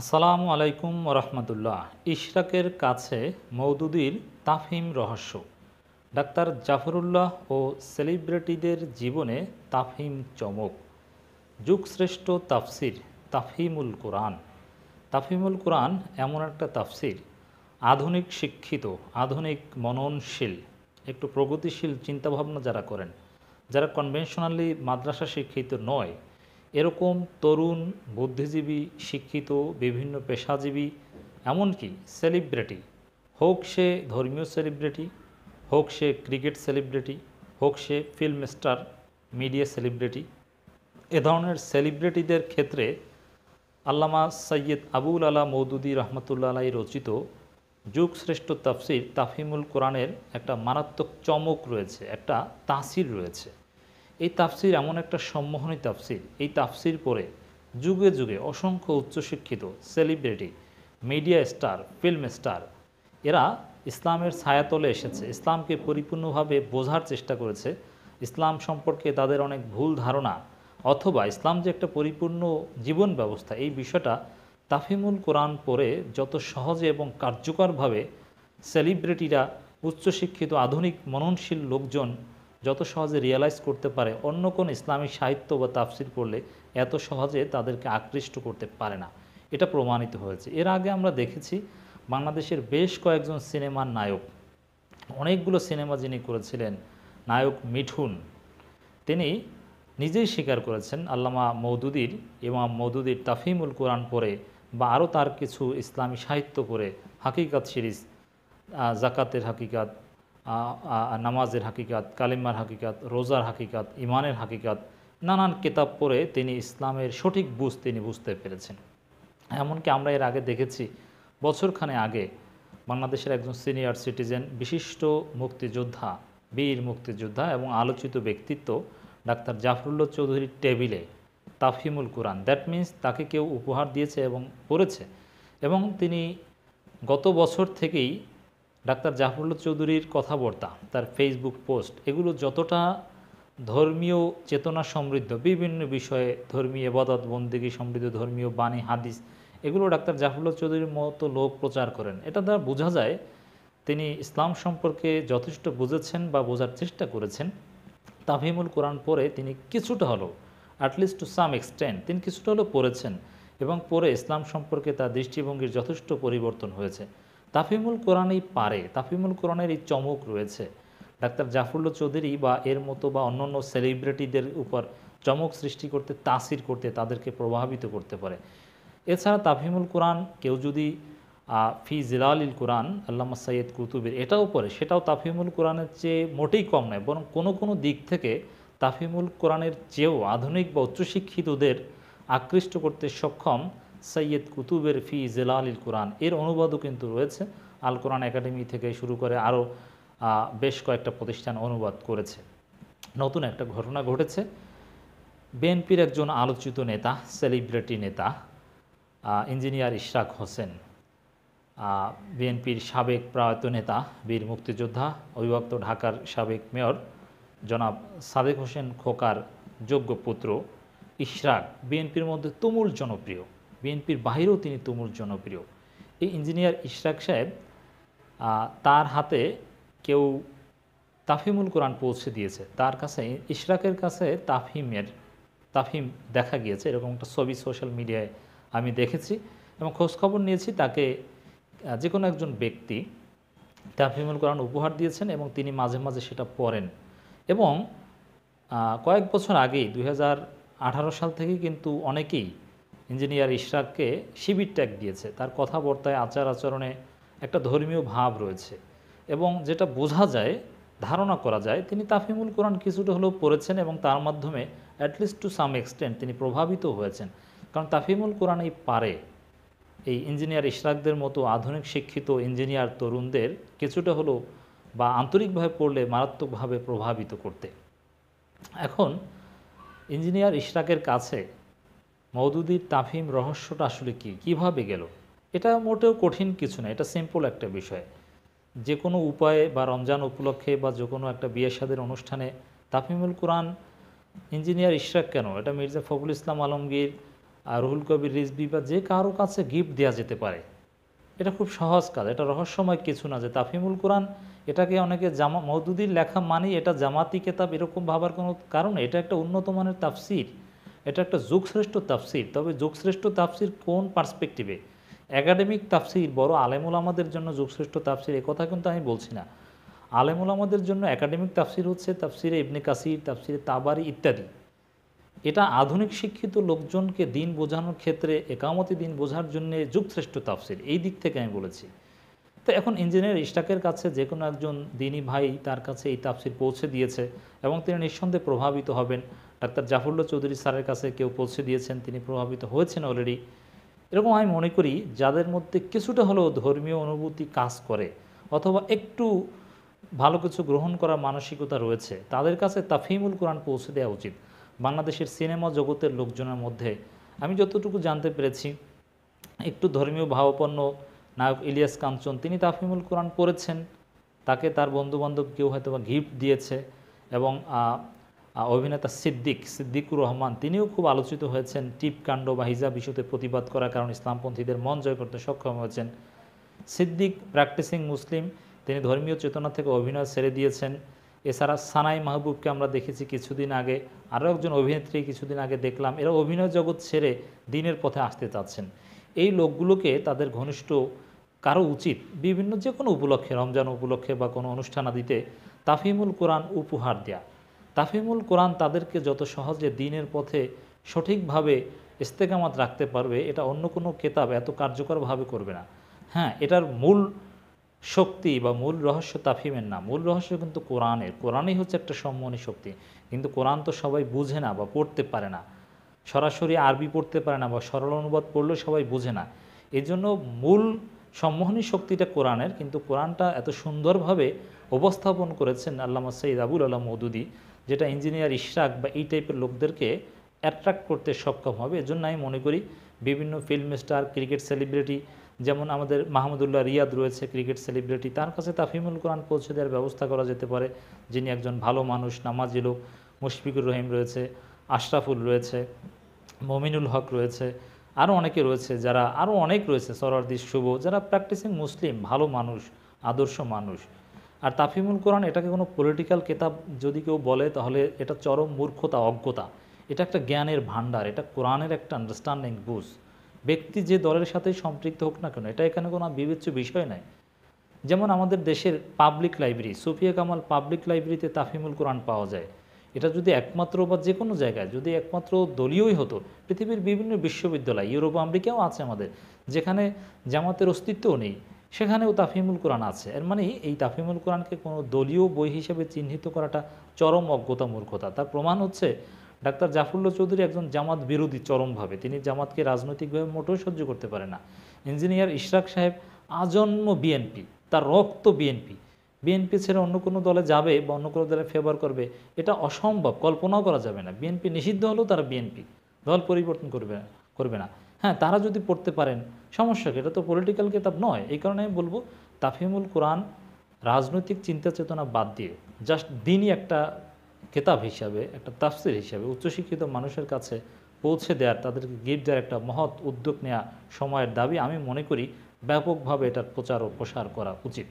আসসালামু আলাইকুম রহমতুল্লাহ ইশরাকের কাছে মৌদুদির তাফহিম রহস্য ডাক্তার জাফরুল্লাহ ও সেলিব্রিটিদের জীবনে তাফহিম চমক যুগশ্রেষ্ঠ তাফসির তাফিমুল কোরআন তাফিমুল কোরআন এমন একটা তাফসির আধুনিক শিক্ষিত আধুনিক মননশীল একটু প্রগতিশীল চিন্তাভাবনা যারা করেন যারা কনভেনশনালি মাদ্রাসা শিক্ষিত নয় এরকম তরুণ বুদ্ধিজীবী শিক্ষিত বিভিন্ন পেশাজীবী এমনকি সেলিব্রিটি হোক সে ধর্মীয় সেলিব্রিটি হোক সে ক্রিকেট সেলিব্রিটি হোক সে ফিল্ম স্টার মিডিয়া সেলিব্রিটি এ ধরনের সেলিব্রিটিদের ক্ষেত্রে আল্লামা সৈয়দ আবুল আলা মৌদুদি রহমতুল্লা আলাই রচিত যুগশ্রেষ্ঠ তাফসির তাফিমুল কোরআনের একটা মারাত্মক চমক রয়েছে একটা তাসির রয়েছে এই তাফসির এমন একটা সম্মোহনী তাফসির এই তাফসির পরে যুগে যুগে অসংখ্য উচ্চশিক্ষিত celebrity media star film star এরা ইসলামের ছায়াতলে এসেছে ইসলামকে পরিপূর্ণভাবে বোঝার চেষ্টা করেছে ইসলাম সম্পর্কে তাদের অনেক ভুল ধারণা অথবা ইসলাম যে একটা পরিপূর্ণ জীবন ব্যবস্থা এই বিষয়টা তাফিমুল কোরআন পরে যত সহজে এবং কার্যকরভাবে সেলিব্রিটিরা উচ্চশিক্ষিত আধুনিক মননশীল লোকজন যত সহজে রিয়েলাইজ করতে পারে অন্য কোন ইসলামিক সাহিত্য বা তাফসির পড়লে এত সহজে তাদেরকে আকৃষ্ট করতে পারে না এটা প্রমাণিত হয়েছে এর আগে আমরা দেখেছি বাংলাদেশের বেশ কয়েকজন সিনেমার নায়ক অনেকগুলো সিনেমা যিনি করেছিলেন নায়ক মিঠুন তিনি নিজেই স্বীকার করেছেন আল্লামা মৌদুদির ইমাম মৌদুদির তাফিমুল কোরআন পরে বা আরও তার কিছু ইসলামী সাহিত্য করে হাকিকাত সিরিজ জাকাতের হাকিকাত নামাজের হাকিকাত কালিমার হাকিকাত রোজার হাকিকাত ইমানের হাকিকাত নানান কিতাব পড়ে তিনি ইসলামের সঠিক বুঝ তিনি বুঝতে পেরেছেন এমনকি আমরা এর আগে দেখেছি বছরখানে আগে বাংলাদেশের একজন সিনিয়র সিটিজেন বিশিষ্ট মুক্তিযোদ্ধা বীর মুক্তিযোদ্ধা এবং আলোচিত ব্যক্তিত্ব ডাক্তার জাফরুল্লাহ চৌধুরীর টেবিলে তাফহিমুল কোরআন দ্যাট মিন্স তাকে কেউ উপহার দিয়েছে এবং পড়েছে এবং তিনি গত বছর থেকেই ডাক্তার জাফরুল চৌধুরীর কথাবার্তা তার ফেসবুক পোস্ট এগুলো যতটা ধর্মীয় চেতনা সমৃদ্ধ বিভিন্ন বিষয়ে ধর্মীয় এবাদত বন্দীগী সমৃদ্ধ ধর্মীয় বাণী হাদিস এগুলো ডাক্তার জাফরুল্লা চৌধুরীর মতো লোক প্রচার করেন এটা দ্বারা বোঝা যায় তিনি ইসলাম সম্পর্কে যথেষ্ট বুঝেছেন বা বোঝার চেষ্টা করেছেন তাফিমুল কোরআন পরে তিনি কিছুটা হলো অ্যাটলিস্ট টু সাম এক্সটেন্ট তিনি কিছুটা হলো পড়েছেন এবং পরে ইসলাম সম্পর্কে তার দৃষ্টিভঙ্গির যথেষ্ট পরিবর্তন হয়েছে তাফিমুল কোরআনেই পারে তাফিমুল কোরআনের এই চমক রয়েছে ডাক্তার জাফরুল্লা চৌধুরী বা এর মতো বা অন্যান্য সেলিব্রিটিদের উপর চমক সৃষ্টি করতে তাসির করতে তাদেরকে প্রভাবিত করতে পারে এছাড়া তাফিমুল কোরআন কেউ যদি ফি জিলালিল কোরআন আল্লামা সৈয়দ কুতুবের এটাও পরে সেটাও তাফিমুল কোরআনের চেয়ে মোটেই কম নয় বরং কোনো কোনো দিক থেকে তাফিমুল কোরআনের চেয়েও আধুনিক বা উচ্চশিক্ষিতদের আকৃষ্ট করতে সক্ষম সৈয়দ কুতুবের ফি ইল কোরআন এর অনুবাদও কিন্তু রয়েছে আল কোরআন একাডেমি থেকে শুরু করে আরও বেশ কয়েকটা প্রতিষ্ঠান অনুবাদ করেছে নতুন একটা ঘটনা ঘটেছে বিএনপির একজন আলোচিত নেতা সেলিব্রিটি নেতা ইঞ্জিনিয়ার ইশরাক হোসেন বিএনপির সাবেক প্রয়াত নেতা বীর মুক্তিযোদ্ধা অবিভক্ত ঢাকার সাবেক মেয়র জনাব সাদেক হোসেন খোকার যোগ্য পুত্র ইশরাক বিএনপির মধ্যে তুমুল জনপ্রিয় বিএনপির বাহিরেও তিনি তুমুল জনপ্রিয় এই ইঞ্জিনিয়ার ইশরাক সাহেব তার হাতে কেউ তাফিমুল কোরআন পৌঁছে দিয়েছে তার কাছে ইশরাকের কাছে তাফিমের তাফিম দেখা গিয়েছে এরকম একটা ছবি সোশ্যাল মিডিয়ায় আমি দেখেছি এবং খোঁজখবর নিয়েছি তাকে যে কোনো একজন ব্যক্তি তাফিমুল কোরআন উপহার দিয়েছেন এবং তিনি মাঝে মাঝে সেটা পড়েন এবং কয়েক বছর আগেই দু সাল থেকে কিন্তু অনেকেই ইঞ্জিনিয়ার ইশরাককে শিবির ট্যাগ দিয়েছে তার কথাবার্তায় আচার আচরণে একটা ধর্মীয় ভাব রয়েছে এবং যেটা বোঝা যায় ধারণা করা যায় তিনি তাফিমুল কোরআন কিছুটা হলেও পড়েছেন এবং তার মাধ্যমে অ্যাটলিস্ট টু সাম এক্সটেন্ট তিনি প্রভাবিত হয়েছেন কারণ তাফিমুল কোরআন এই পারে এই ইঞ্জিনিয়ার ইশরাকদের মতো আধুনিক শিক্ষিত ইঞ্জিনিয়ার তরুণদের কিছুটা হলো বা আন্তরিকভাবে পড়লে মারাত্মকভাবে প্রভাবিত করতে এখন ইঞ্জিনিয়ার ইশরাকের কাছে মৌদুদির তাফিম রহস্যটা আসলে কি কিভাবে গেল এটা মোটেও কঠিন কিছু না এটা সিম্পল একটা বিষয় যে কোনো উপায়ে বা রমজান উপলক্ষে বা যে কোনো একটা বিয়ে সাদের অনুষ্ঠানে তাফিমুল কোরআন ইঞ্জিনিয়ার ইশরাক কেন এটা মির্জা ফখরুল ইসলাম আলমগীর আর রুহুল কবির রিজবি বা যে কারো কাছে গিফট দেওয়া যেতে পারে এটা খুব সহজ কাজ এটা রহস্যময় কিছু না যে তাফিমুল কোরআন এটাকে অনেকে জামা মৌদুদির লেখা মানেই এটা জামাতি কেতাব এরকম ভাবার কোনো কারণ এটা একটা উন্নত মানের তাফসির এটা একটা যুগশ্রেষ্ঠ তাফসির তবে যুগশ্রেষ্ঠ তাফসির কোন পার্সপেক্টিভে অ্যাকাডেমিক তাফসির বড় আলেমুল আমাদের জন্য যুগশ্রেষ্ঠ তাফসির এ কথা কিন্তু আমি বলছি না আলেমুল আমাদের জন্য অ্যাকাডেমিক তাফসির হচ্ছে তাফসিরে ইবনে কাসির তাফসিরে তাবারি ইত্যাদি এটা আধুনিক শিক্ষিত লোকজনকে দিন বোঝানোর ক্ষেত্রে একামতি দিন বোঝার জন্য যুগশ্রেষ্ঠ তাফসির এই দিক থেকে আমি বলেছি তো এখন ইঞ্জিনিয়ার ইস্টাকের কাছে যে কোনো একজন দিনী ভাই তার কাছে এই তাফসির পৌঁছে দিয়েছে এবং তিনি নিঃসন্দেহে প্রভাবিত হবেন ডাক্তার জাফরুল্লো চৌধুরী স্যারের কাছে কেউ পৌঁছে দিয়েছেন তিনি প্রভাবিত হয়েছেন অলরেডি এরকম আমি মনে করি যাদের মধ্যে কিছুটা হলেও ধর্মীয় অনুভূতি কাজ করে অথবা একটু ভালো কিছু গ্রহণ করা মানসিকতা রয়েছে তাদের কাছে তাফিমুল কোরআন পৌঁছে দেওয়া উচিত বাংলাদেশের সিনেমা জগতের লোকজনের মধ্যে আমি যতটুকু জানতে পেরেছি একটু ধর্মীয় ভাবাপন্ন নায়ক ইলিয়াস কাঞ্চন তিনি তাফিমুল কোরআন পড়েছেন তাকে তার বন্ধুবান্ধব কেউ হয়তো বা গিফট দিয়েছে এবং অভিনেতা সিদ্দিক সিদ্দিকুর রহমান তিনিও খুব আলোচিত হয়েছেন টিপকাণ্ড বা হিজাব ইস্যুতে প্রতিবাদ করার কারণে ইসলামপন্থীদের মন জয় করতে সক্ষম হয়েছেন সিদ্দিক প্র্যাকটিসিং মুসলিম তিনি ধর্মীয় চেতনা থেকে অভিনয় ছেড়ে দিয়েছেন এছাড়া সানাই মাহবুবকে আমরা দেখেছি কিছুদিন আগে আরও একজন অভিনেত্রী কিছুদিন আগে দেখলাম এরা অভিনয় জগৎ ছেড়ে দিনের পথে আসতে চাচ্ছেন এই লোকগুলোকে তাদের ঘনিষ্ঠ কারো উচিত বিভিন্ন যে কোনো উপলক্ষে রমজান উপলক্ষে বা কোনো অনুষ্ঠান আদিতে তাফিমুল কোরআন উপহার দেয়া তাফিমুল কোরআন তাদেরকে যত সহজে দিনের পথে সঠিকভাবে ইস্তেকামাত রাখতে পারবে এটা অন্য কোনো কেতাব এত কার্যকরভাবে করবে না হ্যাঁ এটার মূল শক্তি বা মূল রহস্য তাফিমের না মূল রহস্য কিন্তু কোরআনের কোরআনই হচ্ছে একটা সম্মানী শক্তি কিন্তু কোরআন তো সবাই বুঝে না বা পড়তে পারে না সরাসরি আরবি পড়তে পারে না বা সরল অনুবাদ পড়লেও সবাই বুঝে না এই জন্য মূল সম্মোহনী শক্তিটা কোরআনের কিন্তু কোরআনটা এত সুন্দরভাবে উপস্থাপন করেছেন আল্লামা সঈদ আবুল আল্লাহ মৌদুদী যেটা ইঞ্জিনিয়ার ইশরাক বা এই টাইপের লোকদেরকে অ্যাট্রাক্ট করতে সক্ষম হবে এজন্য আমি মনে করি বিভিন্ন ফিল্ম স্টার ক্রিকেট সেলিব্রিটি যেমন আমাদের মাহমুদুল্লাহ রিয়াদ রয়েছে ক্রিকেট সেলিব্রিটি তার কাছে তাফিমুল কোরআন পৌঁছে দেওয়ার ব্যবস্থা করা যেতে পারে যিনি একজন ভালো মানুষ নামাজি লোক মুশফিকুর রহিম রয়েছে আশরাফুল রয়েছে মমিনুল হক রয়েছে আরও অনেকে রয়েছে যারা আরও অনেক রয়েছে সরারদি শুভ যারা প্র্যাকটিসিং মুসলিম ভালো মানুষ আদর্শ মানুষ আর তাফিমুল কোরআন এটাকে কোনো পলিটিক্যাল কেতাব যদি কেউ বলে তাহলে এটা চরম মূর্খতা অজ্ঞতা এটা একটা জ্ঞানের ভাণ্ডার এটা কোরআনের একটা আন্ডারস্ট্যান্ডিং বুঝ ব্যক্তি যে দলের সাথে সম্পৃক্ত হোক না কেন এটা এখানে কোনো বিবেচ্য বিষয় নাই যেমন আমাদের দেশের public library Sufia Kamal public লাইব্রেরিতে তাফিমুল কোরআন পাওয়া যায় এটা যদি একমাত্র বা যে কোনো জায়গায় যদি একমাত্র দলীয়ই হতো পৃথিবীর বিভিন্ন বিশ্ববিদ্যালয় ইউরোপ আমেরিকাও আছে আমাদের যেখানে জামাতের অস্তিত্বও নেই সেখানেও তাফিমুল কোরআন আছে এর মানে এই তাফিমুল কোরআনকে কোনো দলীয় বই হিসেবে চিহ্নিত করাটা চরম অজ্ঞতা মূর্খতা তার প্রমাণ হচ্ছে ডাক্তার জাফরুল্লা চৌধুরী একজন জামাত বিরোধী চরমভাবে তিনি জামাতকে রাজনৈতিকভাবে মোটেও সহ্য করতে পারে না ইঞ্জিনিয়ার ইশরাক সাহেব আজন্ম বিএনপি তার রক্ত বিএনপি বিএনপি ছেড়ে অন্য কোনো দলে যাবে বা অন্য কোনো দলে ফেভার করবে এটা অসম্ভব কল্পনাও করা যাবে না বিএনপি নিষিদ্ধ হলেও তারা বিএনপি দল পরিবর্তন করবে করবে না হ্যাঁ তারা যদি পড়তে পারেন সমস্যা এটা তো পলিটিক্যাল কিতাব নয় এই কারণে আমি বলবো তাফিমুল কোরআন রাজনৈতিক চিন্তা চেতনা বাদ দিয়ে জাস্ট দিনই একটা কেতাব হিসাবে একটা তাফসির হিসাবে উচ্চশিক্ষিত মানুষের কাছে পৌঁছে দেওয়ার তাদেরকে গিফট দেওয়ার একটা মহৎ উদ্যোগ নেওয়া সময়ের দাবি আমি মনে করি ব্যাপকভাবে এটার প্রচার ও প্রসার করা উচিত